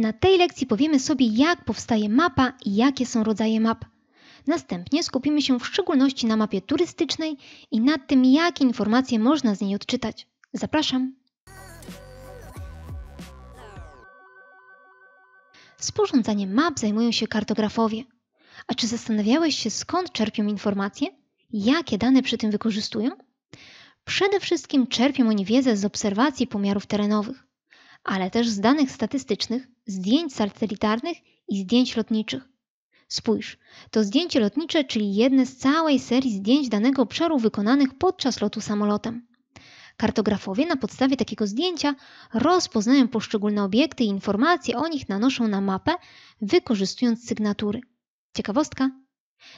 Na tej lekcji powiemy sobie, jak powstaje mapa i jakie są rodzaje map. Następnie skupimy się w szczególności na mapie turystycznej i nad tym, jakie informacje można z niej odczytać. Zapraszam! Sporządzaniem map zajmują się kartografowie. A czy zastanawiałeś się, skąd czerpią informacje? Jakie dane przy tym wykorzystują? Przede wszystkim czerpią oni wiedzę z obserwacji pomiarów terenowych ale też z danych statystycznych, zdjęć satelitarnych i zdjęć lotniczych. Spójrz, to zdjęcie lotnicze, czyli jedne z całej serii zdjęć danego obszaru wykonanych podczas lotu samolotem. Kartografowie na podstawie takiego zdjęcia rozpoznają poszczególne obiekty i informacje o nich nanoszą na mapę, wykorzystując sygnatury. Ciekawostka.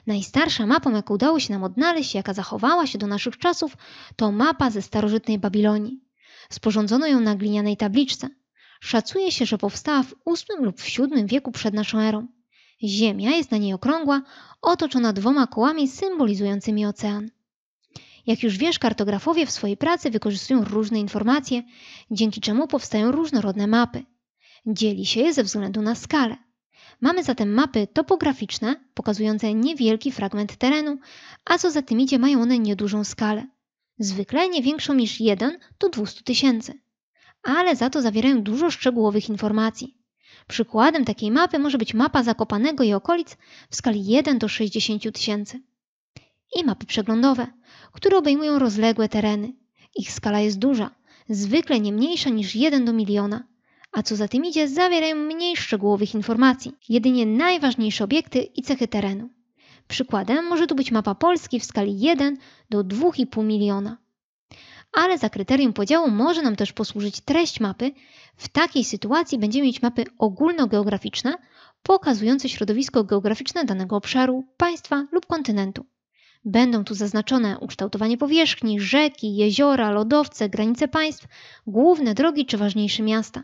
Najstarsza mapą, jaką udało się nam odnaleźć, jaka zachowała się do naszych czasów, to mapa ze starożytnej Babilonii. Sporządzono ją na glinianej tabliczce. Szacuje się, że powstała w VIII lub w VII wieku przed naszą erą. Ziemia jest na niej okrągła, otoczona dwoma kołami symbolizującymi ocean. Jak już wiesz, kartografowie w swojej pracy wykorzystują różne informacje, dzięki czemu powstają różnorodne mapy. Dzieli się je ze względu na skalę. Mamy zatem mapy topograficzne, pokazujące niewielki fragment terenu, a co za tym idzie mają one niedużą skalę zwykle nie większą niż 1 do 200 tysięcy, ale za to zawierają dużo szczegółowych informacji. Przykładem takiej mapy może być mapa Zakopanego i okolic w skali 1 do 60 tysięcy. I mapy przeglądowe, które obejmują rozległe tereny. Ich skala jest duża, zwykle nie mniejsza niż 1 do miliona, a co za tym idzie zawierają mniej szczegółowych informacji, jedynie najważniejsze obiekty i cechy terenu. Przykładem może tu być mapa Polski w skali 1 do 2,5 miliona. Ale za kryterium podziału może nam też posłużyć treść mapy. W takiej sytuacji będziemy mieć mapy ogólnogeograficzne, pokazujące środowisko geograficzne danego obszaru, państwa lub kontynentu. Będą tu zaznaczone ukształtowanie powierzchni, rzeki, jeziora, lodowce, granice państw, główne drogi czy ważniejsze miasta.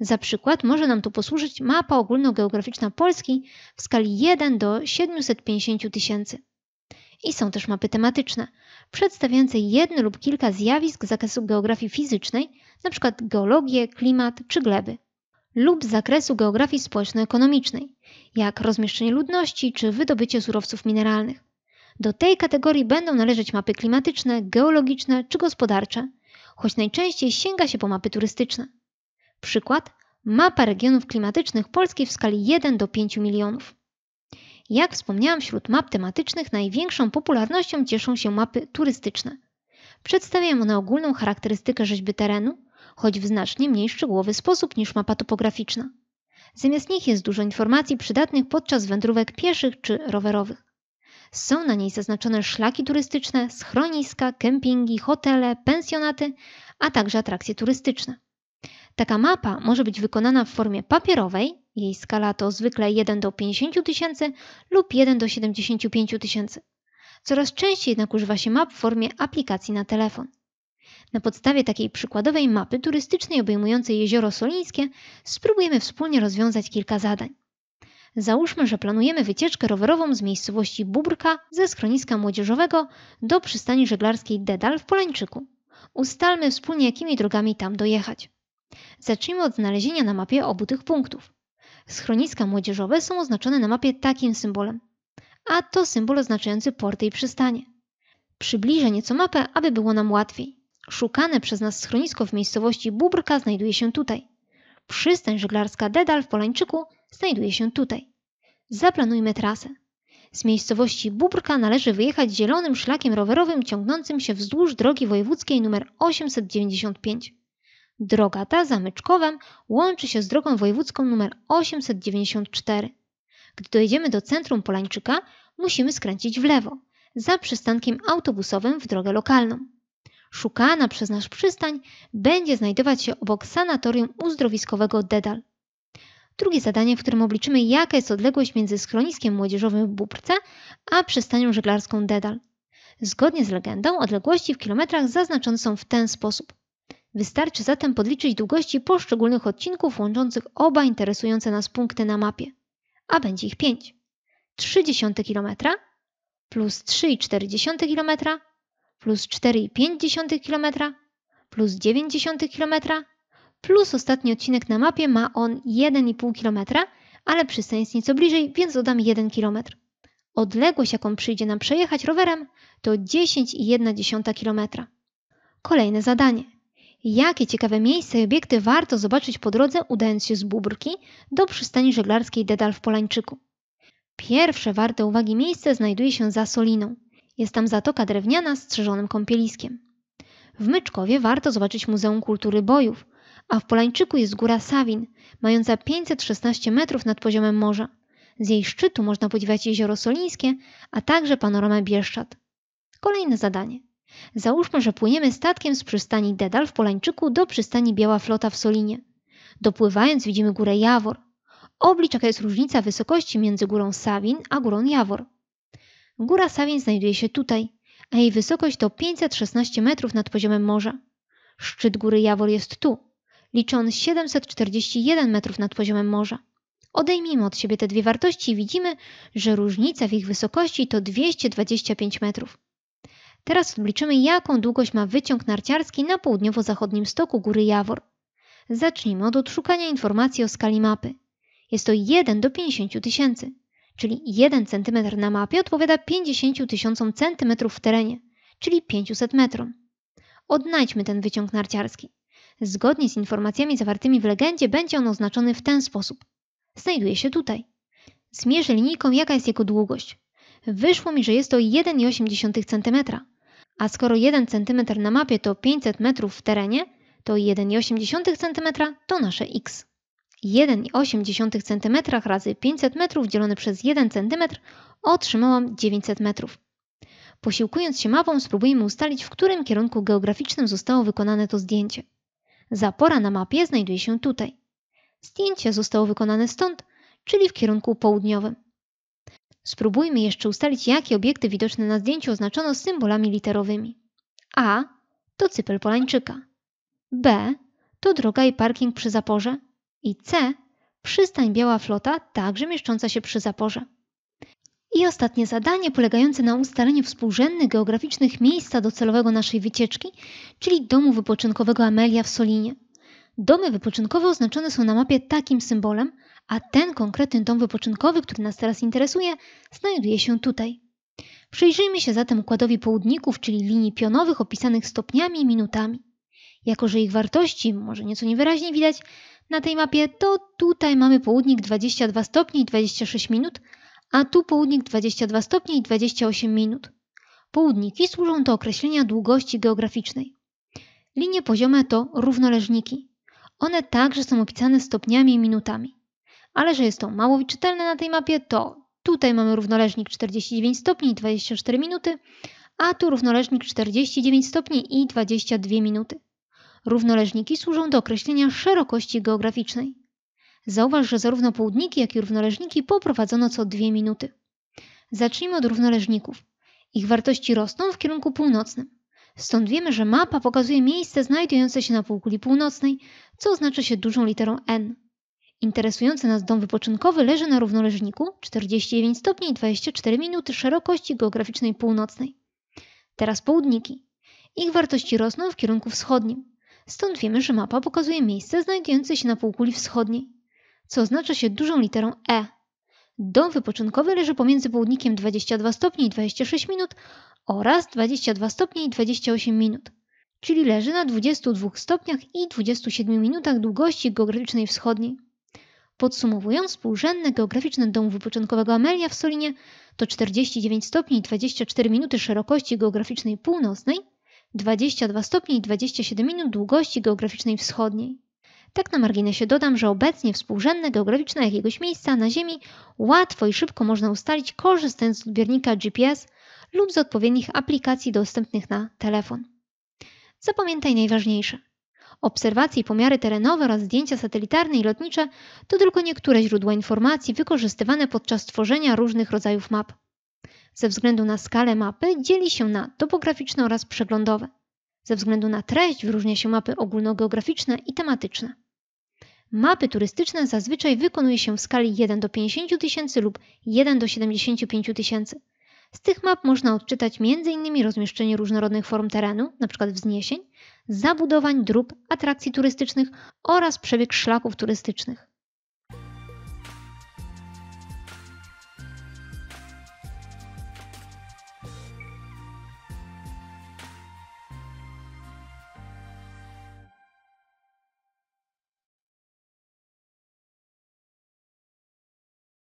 Za przykład może nam tu posłużyć mapa ogólnogeograficzna Polski w skali 1 do 750 tysięcy. I są też mapy tematyczne, przedstawiające jedno lub kilka zjawisk z zakresu geografii fizycznej, np. geologię, klimat czy gleby, lub z zakresu geografii społeczno-ekonomicznej, jak rozmieszczenie ludności czy wydobycie surowców mineralnych. Do tej kategorii będą należeć mapy klimatyczne, geologiczne czy gospodarcze, choć najczęściej sięga się po mapy turystyczne. Przykład: mapa regionów klimatycznych Polski w skali 1 do 5 milionów. Jak wspomniałam, wśród map tematycznych największą popularnością cieszą się mapy turystyczne. Przedstawiają one ogólną charakterystykę rzeźby terenu, choć w znacznie mniej szczegółowy sposób niż mapa topograficzna. Zamiast nich jest dużo informacji przydatnych podczas wędrówek pieszych czy rowerowych. Są na niej zaznaczone szlaki turystyczne, schroniska, kempingi, hotele, pensjonaty, a także atrakcje turystyczne. Taka mapa może być wykonana w formie papierowej, jej skala to zwykle 1 do 50 tysięcy lub 1 do 75 tysięcy. Coraz częściej jednak używa się map w formie aplikacji na telefon. Na podstawie takiej przykładowej mapy turystycznej obejmującej jezioro Solińskie spróbujemy wspólnie rozwiązać kilka zadań. Załóżmy, że planujemy wycieczkę rowerową z miejscowości Bubrka ze schroniska młodzieżowego do przystani żeglarskiej Dedal w Polańczyku. Ustalmy wspólnie, jakimi drogami tam dojechać. Zacznijmy od znalezienia na mapie obu tych punktów. Schroniska młodzieżowe są oznaczone na mapie takim symbolem, a to symbol oznaczający porty i przystanie. Przybliżę nieco mapę, aby było nam łatwiej. Szukane przez nas schronisko w miejscowości Bubrka znajduje się tutaj. Przystań żeglarska Dedal w Polańczyku znajduje się tutaj. Zaplanujmy trasę. Z miejscowości Bubrka należy wyjechać zielonym szlakiem rowerowym ciągnącym się wzdłuż drogi wojewódzkiej nr 895. Droga ta za łączy się z drogą wojewódzką nr 894. Gdy dojedziemy do centrum Polańczyka, musimy skręcić w lewo, za przystankiem autobusowym w drogę lokalną. Szukana przez nasz przystań będzie znajdować się obok sanatorium uzdrowiskowego Dedal. Drugie zadanie, w którym obliczymy, jaka jest odległość między schroniskiem młodzieżowym w Bubrce a przystanią żeglarską Dedal. Zgodnie z legendą, odległości w kilometrach zaznaczone są w ten sposób. Wystarczy zatem podliczyć długości poszczególnych odcinków łączących oba interesujące nas punkty na mapie, a będzie ich 5. 0,3 km plus 3,4 km plus 4,5 km plus 9 km plus ostatni odcinek na mapie ma on 1,5 km, ale przystań jest nieco bliżej, więc dodam 1 km. Odległość, jaką przyjdzie nam przejechać rowerem, to 10,1 km. Kolejne zadanie. Jakie ciekawe miejsca i obiekty warto zobaczyć po drodze, udając się z Bubrki do przystani żeglarskiej Dedal w Polańczyku? Pierwsze warte uwagi miejsce znajduje się za Soliną. Jest tam zatoka drewniana z strzeżonym kąpieliskiem. W Myczkowie warto zobaczyć Muzeum Kultury Bojów, a w Polańczyku jest góra Sawin, mająca 516 metrów nad poziomem morza. Z jej szczytu można podziwiać jezioro Solińskie, a także panoramę Bieszczad. Kolejne zadanie. Załóżmy, że płyniemy statkiem z przystani Dedal w Polańczyku do przystani Biała Flota w Solinie. Dopływając widzimy górę Jawor. Oblicz jaka jest różnica wysokości między górą Sawin a górą Jawor. Góra Sawin znajduje się tutaj, a jej wysokość to 516 metrów nad poziomem morza. Szczyt góry Jawor jest tu. Liczy on 741 metrów nad poziomem morza. Odejmijmy od siebie te dwie wartości i widzimy, że różnica w ich wysokości to 225 metrów. Teraz obliczymy, jaką długość ma wyciąg narciarski na południowo-zachodnim stoku góry Jawor. Zacznijmy od odszukania informacji o skali mapy. Jest to 1 do 50 tysięcy, czyli 1 cm na mapie odpowiada 50 tysiącom centymetrów w terenie, czyli 500 metrom. Odnajdźmy ten wyciąg narciarski. Zgodnie z informacjami zawartymi w legendzie będzie on oznaczony w ten sposób. Znajduje się tutaj. Zmierzę linijką, jaka jest jego długość wyszło mi, że jest to 1,8 cm. A skoro 1 cm na mapie to 500 m w terenie, to 1,8 cm to nasze x. 1,8 cm razy 500 m dzielone przez 1 cm otrzymałam 900 m. Posiłkując się mapą spróbujmy ustalić, w którym kierunku geograficznym zostało wykonane to zdjęcie. Zapora na mapie znajduje się tutaj. Zdjęcie zostało wykonane stąd, czyli w kierunku południowym. Spróbujmy jeszcze ustalić, jakie obiekty widoczne na zdjęciu oznaczono symbolami literowymi. A to cypel Polańczyka. B to droga i parking przy zaporze. I C przystań Biała Flota, także mieszcząca się przy zaporze. I ostatnie zadanie polegające na ustaleniu współrzędnych geograficznych miejsca docelowego naszej wycieczki, czyli domu wypoczynkowego Amelia w Solinie. Domy wypoczynkowe oznaczone są na mapie takim symbolem, a ten konkretny dom wypoczynkowy, który nas teraz interesuje, znajduje się tutaj. Przyjrzyjmy się zatem układowi południków, czyli linii pionowych opisanych stopniami i minutami. Jako, że ich wartości może nieco niewyraźnie widać na tej mapie, to tutaj mamy południk 22 stopni i 26 minut, a tu południk 22 stopni i 28 minut. Południki służą do określenia długości geograficznej. Linie poziome to równoleżniki. One także są opisane stopniami i minutami ale że jest to mało czytelne na tej mapie, to tutaj mamy równoleżnik 49 stopni i 24 minuty, a tu równoleżnik 49 stopni i 22 minuty. Równoleżniki służą do określenia szerokości geograficznej. Zauważ, że zarówno południki, jak i równoleżniki poprowadzono co 2 minuty. Zacznijmy od równoleżników. Ich wartości rosną w kierunku północnym. Stąd wiemy, że mapa pokazuje miejsce znajdujące się na półkuli północnej, co oznacza się dużą literą N. Interesujący nas dom wypoczynkowy leży na równoleżniku 49 stopni i 24 minuty szerokości geograficznej północnej. Teraz południki. Ich wartości rosną w kierunku wschodnim. Stąd wiemy, że mapa pokazuje miejsce znajdujące się na półkuli wschodniej, co oznacza się dużą literą E. Dom wypoczynkowy leży pomiędzy południkiem 22 stopni i 26 minut oraz 22 stopni i 28 minut, czyli leży na 22 stopniach i 27 minutach długości geograficznej wschodniej. Podsumowując, współrzędny geograficzny dom wypoczynkowego Amelia w Solinie to 49 stopni i 24 minuty szerokości geograficznej północnej, 22 stopni i 27 minut długości geograficznej wschodniej. Tak na marginesie dodam, że obecnie współrzędne geograficzne jakiegoś miejsca na Ziemi łatwo i szybko można ustalić korzystając z odbiornika GPS lub z odpowiednich aplikacji dostępnych na telefon. Zapamiętaj najważniejsze – Obserwacje i pomiary terenowe oraz zdjęcia satelitarne i lotnicze to tylko niektóre źródła informacji wykorzystywane podczas tworzenia różnych rodzajów map. Ze względu na skalę mapy dzieli się na topograficzne oraz przeglądowe. Ze względu na treść wyróżnia się mapy ogólnogeograficzne i tematyczne. Mapy turystyczne zazwyczaj wykonuje się w skali 1 do 50 tysięcy lub 1 do 75 tysięcy. Z tych map można odczytać m.in. rozmieszczenie różnorodnych form terenu, np. wzniesień, zabudowań, dróg, atrakcji turystycznych oraz przebieg szlaków turystycznych.